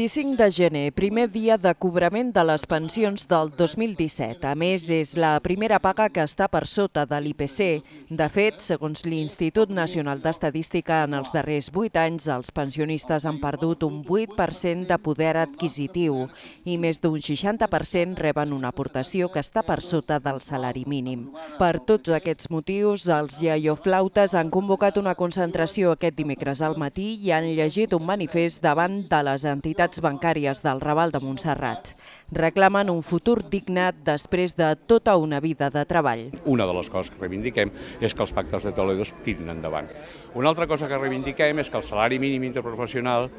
25 de gener, primer dia de cobrament de les pensions del 2017. A més, és la primera paga que està per sota de l'IPC. De fet, segons l'Institut Nacional d'Estadística, en els darrers 8 anys els pensionistes han perdut un 8% de poder adquisitiu i més d'un 60% reben una aportació que està per sota del salari mínim. Per tots aquests motius, els iaioflautes han convocat una concentració aquest dimecres al matí i han llegit un manifest davant de les entitats entitats bancàries del Raval de Montserrat reclamen un futur digne després de tota una vida de treball. Una de les coses que reivindiquem és que els pactes de Toledo es tirin endavant. Una altra cosa que reivindiquem és que el salari mínim interprofessional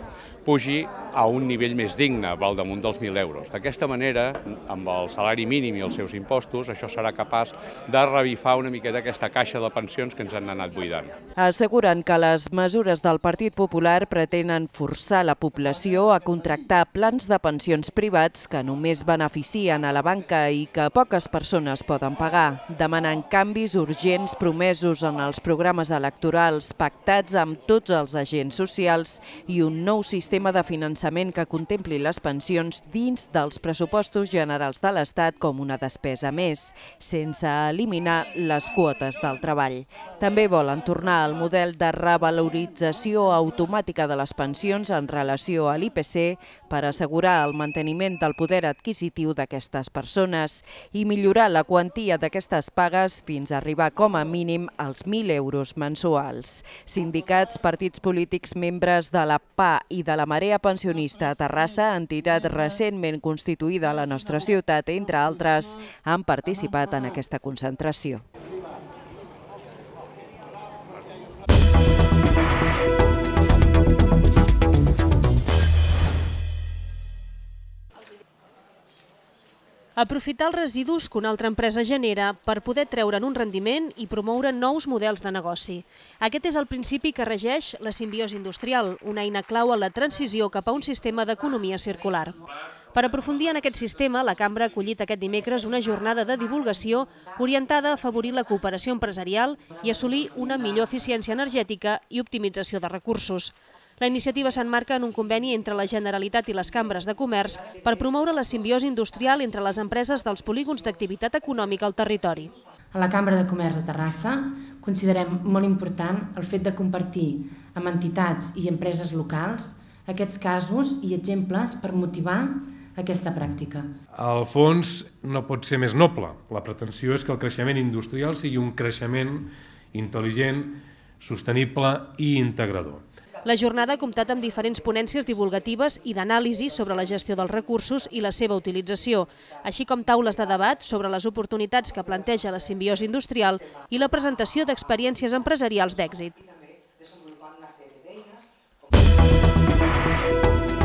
pugi a un nivell més digne, val damunt dels 1.000 euros. D'aquesta manera, amb el salari mínim i els seus impostos, això serà capaç de revifar una miqueta aquesta caixa de pensions que ens han anat buidant. Asseguren que les mesures del Partit Popular pretenen forçar la població a contractar plans de pensions privats que només només beneficien a la banca i que poques persones poden pagar, demanant canvis urgents promesos en els programes electorals pactats amb tots els agents socials i un nou sistema de finançament que contempli les pensions dins dels pressupostos generals de l'Estat com una despesa més, sense eliminar les quotes del treball. També volen tornar al model de revalorització automàtica de les pensions en relació a l'IPC per assegurar el manteniment del poder adquisitiu d'aquestes persones i millorar la quantia d'aquestes pagues fins a arribar com a mínim als 1.000 euros mensuals. Sindicats, partits polítics, membres de la PA i de la Marea Pensionista a Terrassa, entitat recentment constituïda a la nostra ciutat, entre altres, han participat en aquesta concentració. Aprofitar els residus que una altra empresa genera per poder treure'n un rendiment i promoure nous models de negoci. Aquest és el principi que regeix la simbiosi industrial, una eina clau a la transició cap a un sistema d'economia circular. Per aprofundir en aquest sistema, la cambra ha acollit aquest dimecres una jornada de divulgació orientada a afavorir la cooperació empresarial i assolir una millor eficiència energètica i optimització de recursos. La iniciativa s'enmarca en un conveni entre la Generalitat i les cambres de comerç per promoure la simbiosi industrial entre les empreses dels polígons d'activitat econòmica al territori. A la Cambra de Comerç de Terrassa considerem molt important el fet de compartir amb entitats i empreses locals aquests casos i exemples per motivar aquesta pràctica. El fons no pot ser més noble. La pretensió és que el creixement industrial sigui un creixement intel·ligent, sostenible i integrador. La jornada ha comptat amb diferents ponències divulgatives i d'anàlisi sobre la gestió dels recursos i la seva utilització, així com taules de debat sobre les oportunitats que planteja la simbiosi industrial i la presentació d'experiències empresarials d'èxit. Thank you.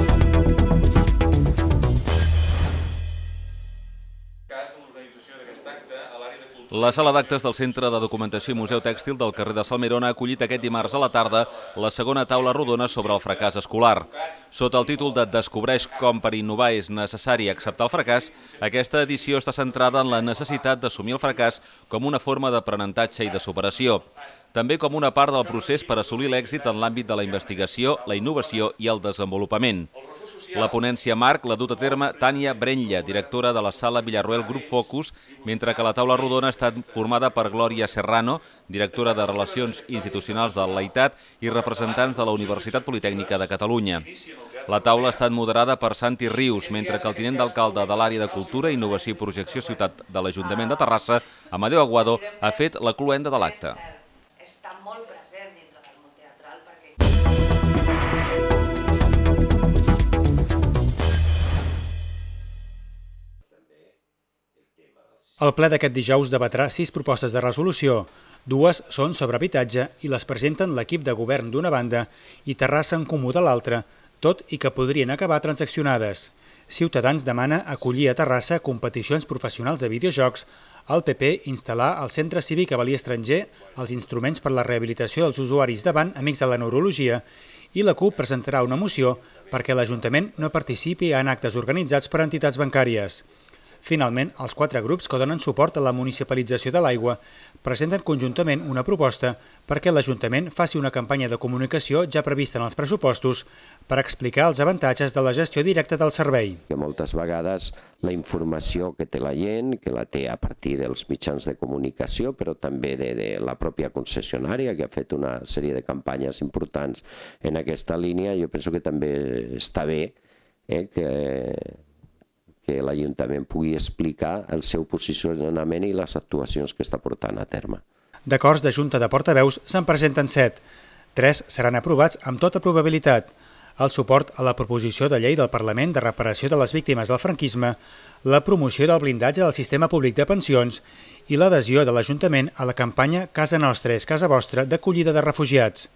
La sala d'actes del Centre de Documentació i Museu Tèxtil del carrer de Salmerona ha acollit aquest dimarts a la tarda la segona taula rodona sobre el fracàs escolar. Sota el títol de Descobreix com per innovar és necessari acceptar el fracàs, aquesta edició està centrada en la necessitat d'assumir el fracàs com una forma d'aprenentatge i de superació també com una part del procés per assolir l'èxit en l'àmbit de la investigació, la innovació i el desenvolupament. La ponència Marc l'ha dut a terme Tània Brenlla, directora de la sala Villarroel Grup Focus, mentre que la taula rodona ha estat formada per Glòria Serrano, directora de Relacions Institucionals de l'AITAT i representants de la Universitat Politècnica de Catalunya. La taula ha estat moderada per Santi Rius, mentre que el tinent d'alcalde de l'àrea de Cultura, Innovació i Projecció Ciutat de l'Ajuntament de Terrassa, Amadeu Aguado, ha fet la cluenda de l'acte. El ple d'aquest dijous debatrà sis propostes de resolució. Dues són sobre habitatge i les presenten l'equip de govern d'una banda i Terrassa en Comú de l'altra, tot i que podrien acabar transaccionades. Ciutadans demana acollir a Terrassa competicions professionals de videojocs, el PP instal·lar al Centre Cívic Avalí Estranger els instruments per la rehabilitació dels usuaris davant amics de la neurologia i la CUP presentarà una moció perquè l'Ajuntament no participi en actes organitzats per entitats bancàries. Finalment, els quatre grups que donen suport a la municipalització de l'aigua presenten conjuntament una proposta perquè l'Ajuntament faci una campanya de comunicació ja prevista en els pressupostos per explicar els avantatges de la gestió directa del servei. Que moltes vegades la informació que té la gent, que la té a partir dels mitjans de comunicació, però també de, de la pròpia concessionària, que ha fet una sèrie de campanyes importants en aquesta línia, jo penso que també està bé eh, que que l'Ajuntament pugui explicar el seu posicionament i les actuacions que està portant a terme. D'acords de Junta de Portaveus se'n presenten set. Tres seran aprovats amb tota probabilitat. El suport a la proposició de llei del Parlament de reparació de les víctimes del franquisme, la promoció del blindatge del sistema públic de pensions i l'adhesió de l'Ajuntament a la campanya Casa Nostra és Casa Vostra d'acollida de refugiats.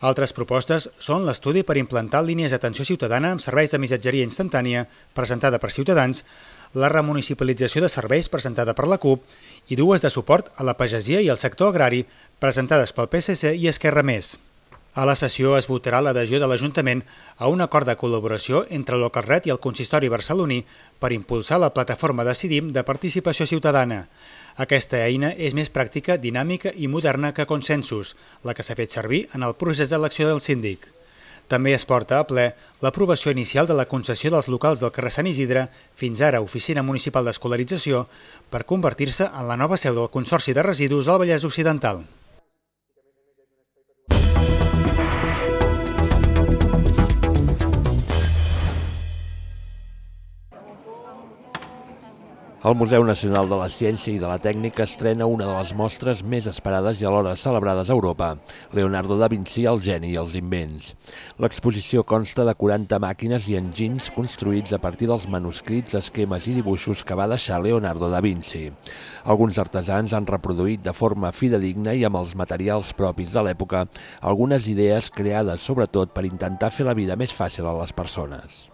Altres propostes són l'estudi per implantar línies d'atenció ciutadana amb serveis de missatgeria instantània presentada per Ciutadans, la remunicipalització de serveis presentada per la CUP i dues de suport a la pagesia i al sector agrari presentades pel PSC i Esquerra Més. A la sessió es votarà l'adhesió de l'Ajuntament a un acord de col·laboració entre l'Ocarret i el Consistori barceloní per impulsar la plataforma Decidim de participació ciutadana. Aquesta eina és més pràctica, dinàmica i moderna que Consensus, la que s'ha fet servir en el procés d'elecció del síndic. També es porta a ple l'aprovació inicial de la concessió dels locals del carrer Sant Isidre, fins ara Oficina Municipal d'Escolarització, per convertir-se en la nova seu del Consorci de Residus al Vallès Occidental. El Museu Nacional de la Ciència i de la Tècnica estrena una de les mostres més esperades i alhora celebrades a Europa, Leonardo da Vinci, el geni i els invents. L'exposició consta de 40 màquines i engins construïts a partir dels manuscrits, esquemes i dibuixos que va deixar Leonardo da Vinci. Alguns artesans han reproduït de forma fidedigna i amb els materials propis de l'època algunes idees creades sobretot per intentar fer la vida més fàcil a les persones.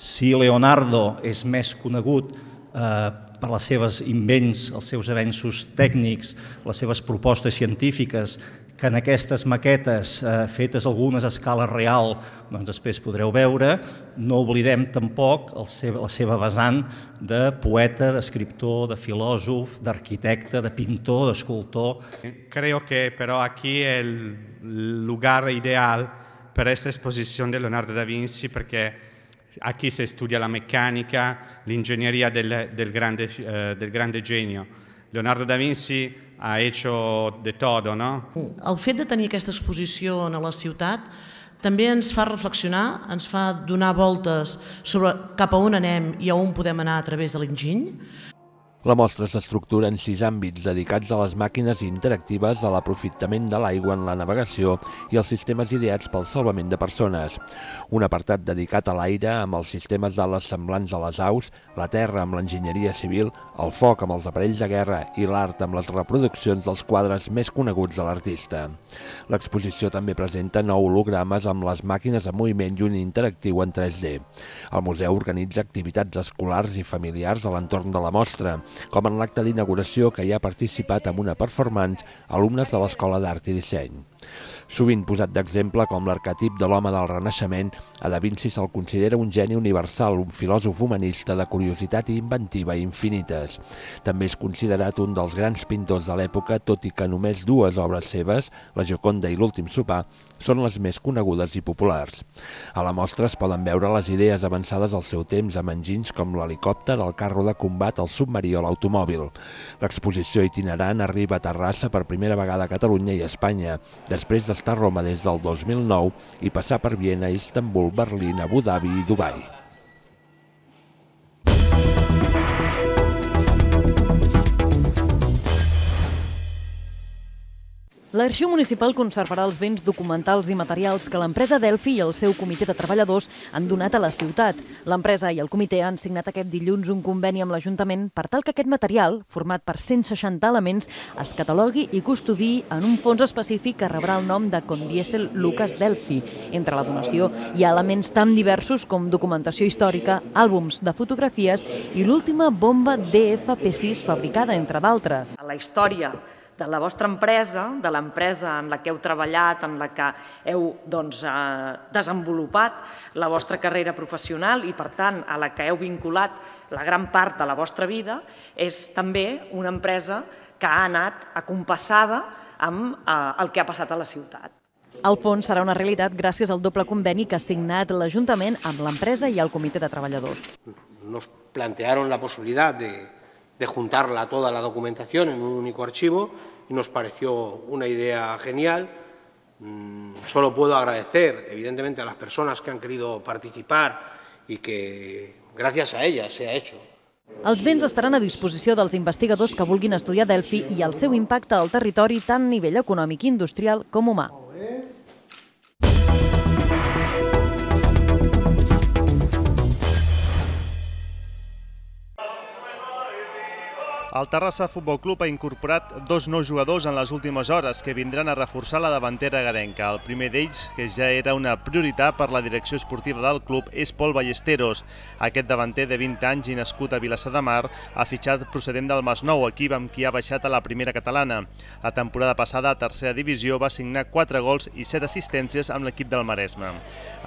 Si Leonardo és més conegut Eh, per les seves invents, els seus avenços tècnics, les seves propostes científiques, que en aquestes maquetes, eh, fetes algunes a escala real, doncs després podreu veure, no oblidem tampoc seva, la seva vessant de poeta, d'escriptor, de filòsof, d'arquitecte, de pintor, d'escultor. Creo que però aquí el lugar ideal per a aquesta exposició de Leonardo da Vinci perquè a chi se studia la meccanica, l'ingegneria del, del, eh, del grande genio. Leonardo da Vinci ha hecho de todo, no? El fet de tenir aquesta exposició a la ciutat també ens fa reflexionar, ens fa donar voltes sobre cap a on anem i a on podem anar a través de l'enginy. La mostra s'estructura en sis àmbits dedicats a les màquines interactives, a l'aprofitament de l'aigua en la navegació i els sistemes ideats pel salvament de persones. Un apartat dedicat a l'aire amb els sistemes d'ales semblants a les aus, la terra amb l'enginyeria civil, el foc amb els aparells de guerra i l'art amb les reproduccions dels quadres més coneguts de l'artista. L'exposició també presenta nou hologrames amb les màquines en moviment i un interactiu en 3D. El museu organitza activitats escolars i familiars a l'entorn de la mostra, com en l'acte d'inauguració que hi ha participat amb una performance alumnes de l'Escola d'Art i Disseny. Sovint posat d'exemple com l'arquetip de l'home del Renaixement, a Da Vinci se'l considera un geni universal, un filòsof humanista de curiositat i inventiva infinites. També és considerat un dels grans pintors de l'època, tot i que només dues obres seves, la Joconda i l'Últim Sopar, són les més conegudes i populars. A la mostra es poden veure les idees avançades al seu temps amb enginys com l'helicòpter, el carro de combat, el submarí o l'automòbil. L'exposició itinerant arriba a Terrassa per primera vegada a Catalunya i a Espanya. De després d'estar a Roma des del 2009 i passar per Viena, Istanbul, Berlín, Abu Dhabi i Dubai. L'Arxiu Municipal conservarà els béns documentals i materials que l'empresa Delphi i el seu comitè de treballadors han donat a la ciutat. L'empresa i el comitè han signat aquest dilluns un conveni amb l'Ajuntament per tal que aquest material, format per 160 elements, es catalogui i custodi en un fons específic que rebrà el nom de Condiesel Lucas Delphi. Entre la donació hi ha elements tan diversos com documentació històrica, àlbums de fotografies i l'última bomba DFP6 fabricada, entre d'altres. La història de la vostra empresa, de l'empresa en la que heu treballat, en la que heu doncs, eh, desenvolupat la vostra carrera professional i, per tant, a la que heu vinculat la gran part de la vostra vida, és també una empresa que ha anat acompassada amb eh, el que ha passat a la ciutat. El fons serà una realitat gràcies al doble conveni que ha signat l'Ajuntament amb l'empresa i el Comitè de Treballadors. Nos plantearon la possibilitat de de juntarla toda la documentación en un único archivo y nos pareció una idea genial. Mm, solo puedo agradecer, evidentemente, a las personas que han querido participar y que gracias a ellas se ha hecho. Els béns estaran a disposició dels investigadors que vulguin estudiar Delphi i el seu impacte al territori tant a nivell econòmic i industrial com humà. El Terrassa Futbol Club ha incorporat dos nous jugadors en les últimes hores que vindran a reforçar la davantera garenca. El primer d'ells, que ja era una prioritat per la direcció esportiva del club, és Pol Ballesteros. Aquest davanter de 20 anys i nascut a Vilassar de Mar ha fitxat procedent del Masnou, equip amb qui ha baixat a la primera catalana. La temporada passada a tercera divisió va signar 4 gols i 7 assistències amb l'equip del Maresme.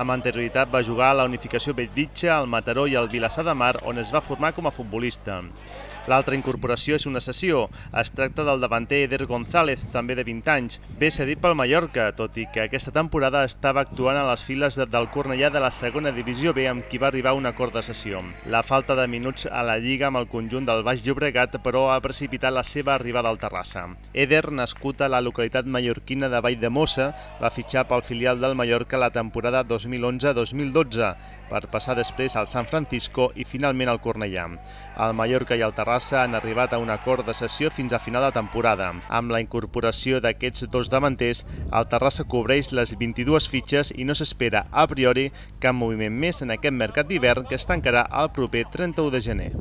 Amb anterioritat va jugar a la Unificació Bellvitge, al Mataró i al Vilassar de Mar, on es va formar com a futbolista. L'altra incorporació és una sessió. Es tracta del davanter Eder González, també de 20 anys. Ve cedit pel Mallorca, tot i que aquesta temporada estava actuant a les files del Cornellà de la segona divisió B amb qui va arribar un acord de sessió. La falta de minuts a la Lliga amb el conjunt del Baix Llobregat, però ha precipitat la seva arribada al Terrassa. Eder, nascut a la localitat mallorquina de Vall de Mossa, va fitxar pel filial del Mallorca la temporada 2011-2012 per passar després al San Francisco i finalment al Cornellà. El Mallorca i el Terrassa han arribat a un acord de sessió fins a final de temporada. Amb la incorporació d'aquests dos davanters, el Terrassa cobreix les 22 fitxes i no s'espera a priori cap moviment més en aquest mercat d'hivern que es tancarà el proper 31 de gener.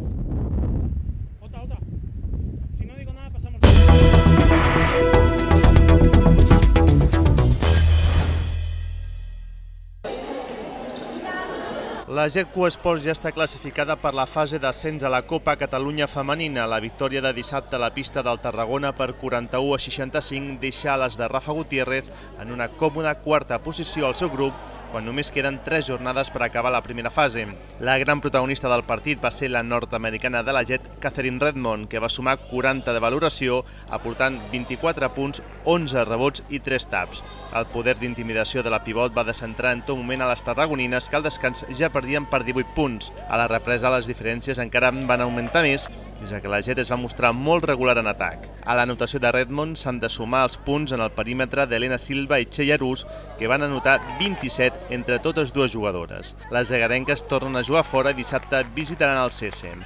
La GQ Esports ja està classificada per la fase d'ascens a la Copa Catalunya Femenina. La victòria de dissabte a la pista del Tarragona per 41 a 65 deixa les de Rafa Gutiérrez en una còmoda quarta posició al seu grup quan només queden tres jornades per acabar la primera fase. La gran protagonista del partit va ser la nord-americana de la Jet, Catherine Redmond, que va sumar 40 de valoració, aportant 24 punts, 11 rebots i 3 taps. El poder d'intimidació de la pivot va descentrar en tot moment a les tarragonines, que al descans ja perdien per 18 punts. A la represa, les diferències encara van augmentar més, ja que la Jet es va mostrar molt regular en atac. A la notació de Redmond s'han de sumar els punts en el perímetre d'Helena Silva i Arús, que van anotar 27 entre totes dues jugadores. Les agadenques tornen a jugar fora i dissabte visitaran el CSM.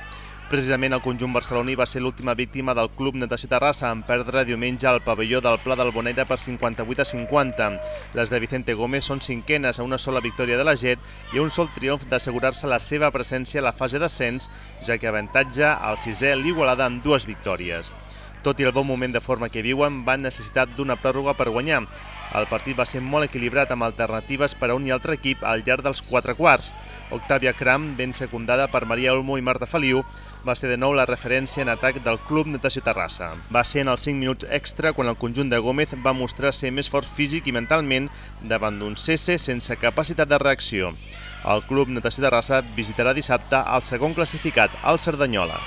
Precisament el conjunt barceloní va ser l'última víctima del club Natació Terrassa en perdre diumenge al pavelló del Pla del Bonera per 58 a 50. Les de Vicente Gómez són cinquenes a una sola victòria de la Jet i a un sol triomf d'assegurar-se la seva presència a la fase d'ascens, ja que avantatge el sisè l'Igualada amb dues victòries. Tot i el bon moment de forma que viuen, van necessitar d'una pròrroga per guanyar. El partit va ser molt equilibrat amb alternatives per a un i altre equip al llarg dels quatre quarts. Octavia Cram, ben secundada per Maria Olmo i Marta Feliu, va ser de nou la referència en atac del Club Natació Terrassa. Va ser en els 5 minuts extra quan el conjunt de Gómez va mostrar ser més fort físic i mentalment davant d'un cese sense capacitat de reacció. El Club Natació Terrassa visitarà dissabte el segon classificat, el Cerdanyola.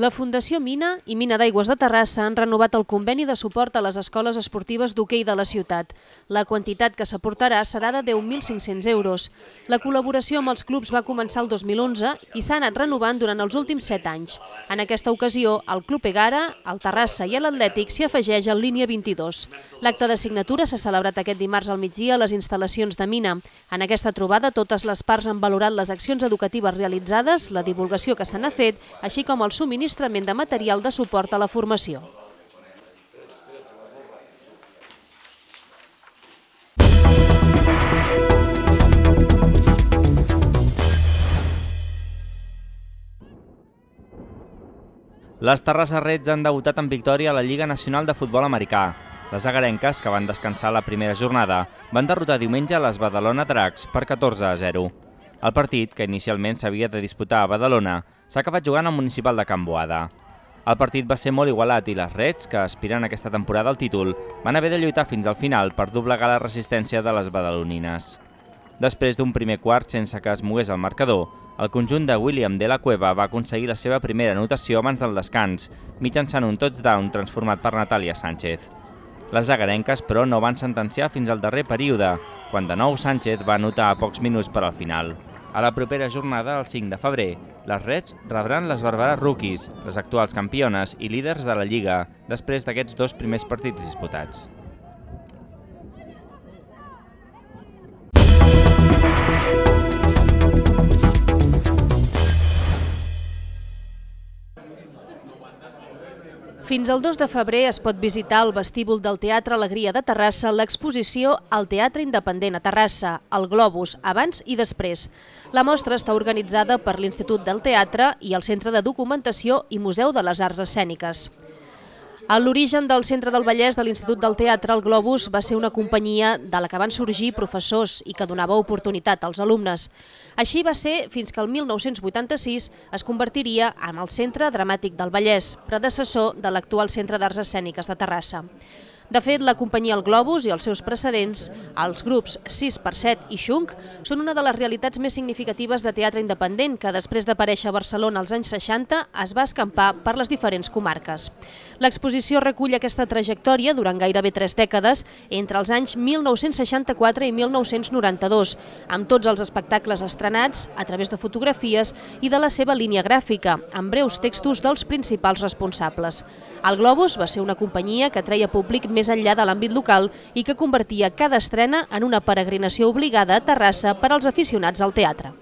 La Fundació Mina i Mina d'Aigües de Terrassa han renovat el conveni de suport a les escoles esportives d'hoquei de la ciutat. La quantitat que s'aportarà serà de 10.500 euros. La col·laboració amb els clubs va començar el 2011 i s'ha anat renovant durant els últims 7 anys. En aquesta ocasió, el Club Egara, el Terrassa i l'Atlètic s'hi afegeix al línia 22. L'acte de signatura s'ha celebrat aquest dimarts al migdia a les instal·lacions de Mina. En aquesta trobada, totes les parts han valorat les accions educatives realitzades, la divulgació que se n'ha fet, així com el suministre subministrament de material de suport a la formació. Les Terrassa Reds han debutat en victòria a la Lliga Nacional de Futbol Americà. Les agarenques, que van descansar la primera jornada, van derrotar diumenge les Badalona Dracs per 14 a 0. El partit, que inicialment s'havia de disputar a Badalona, s'ha acabat jugant al municipal de Can Boada. El partit va ser molt igualat i les Reds, que aspiren aquesta temporada al títol, van haver de lluitar fins al final per doblegar la resistència de les badalonines. Després d'un primer quart sense que es mogués el marcador, el conjunt de William de la Cueva va aconseguir la seva primera anotació abans del descans, mitjançant un touchdown transformat per Natàlia Sánchez. Les agarenques, però, no van sentenciar fins al darrer període, quan de nou Sánchez va anotar a pocs minuts per al final. A la propera jornada, el 5 de febrer, les Reds rebran les Barbaras Rookies, les actuals campiones i líders de la Lliga, després d'aquests dos primers partits disputats. Fins al 2 de febrer es pot visitar al vestíbul del Teatre Alegria de Terrassa l'exposició al Teatre Independent a Terrassa, el Globus, abans i després. La mostra està organitzada per l'Institut del Teatre i el Centre de Documentació i Museu de les Arts Escèniques. A L'origen del Centre del Vallès de l'Institut del Teatre El Globus va ser una companyia de la que van sorgir professors i que donava oportunitat als alumnes. Així va ser fins que el 1986 es convertiria en el Centre Dramàtic del Vallès, predecessor de l'actual Centre d'Arts Escèniques de Terrassa. De fet, la companyia El Globus i els seus precedents, els grups 6x7 i Xunk, són una de les realitats més significatives de teatre independent que, després d'aparèixer a Barcelona als anys 60, es va escampar per les diferents comarques. L'exposició recull aquesta trajectòria durant gairebé tres dècades, entre els anys 1964 i 1992, amb tots els espectacles estrenats a través de fotografies i de la seva línia gràfica, amb breus textos dels principals responsables. El Globus va ser una companyia que treia públic més més enllà de l'àmbit local i que convertia cada estrena en una peregrinació obligada a Terrassa per als aficionats al teatre.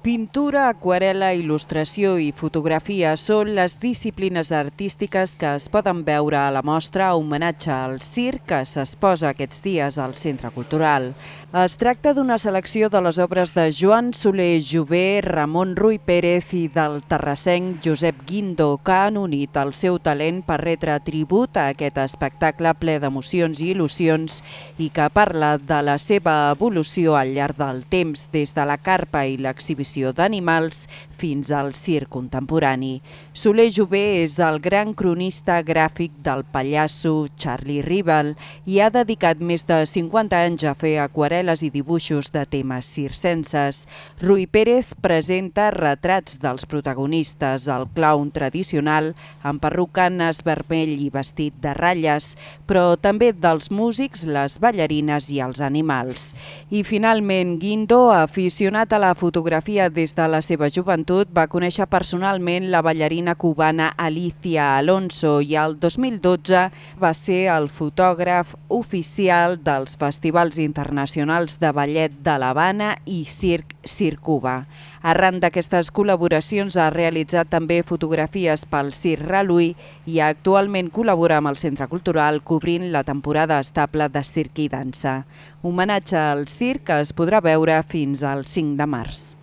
Pintura, aquarela, il·lustració i fotografia són les disciplines artístiques que es poden veure a la mostra a homenatge al circ que s'exposa aquests dies al Centre Cultural. Es tracta d'una selecció de les obres de Joan Soler Jové, Ramon Rui Pérez i del terrassenc Josep Guindo, que han unit el seu talent per retre tribut a aquest espectacle ple d'emocions i il·lusions i que parla de la seva evolució al llarg del temps des de la carpa i l'exhibició exhibició d'animals fins al circ contemporani. Soler Jové és el gran cronista gràfic del pallasso Charlie Rival i ha dedicat més de 50 anys a fer aquarel·les i dibuixos de temes circenses. Rui Pérez presenta retrats dels protagonistes, el clown tradicional, amb perrucanes, vermell i vestit de ratlles, però també dels músics, les ballarines i els animals. I finalment, Guindo, aficionat a la fotografia des de la seva joventut, va conèixer personalment la ballarina ballarina cubana Alicia Alonso i el 2012 va ser el fotògraf oficial dels festivals internacionals de ballet de l'Havana i Circ Circuba. Arran d'aquestes col·laboracions ha realitzat també fotografies pel Circ Raluí i actualment col·labora amb el Centre Cultural cobrint la temporada estable de circ i dansa. Homenatge al circ que es podrà veure fins al 5 de març.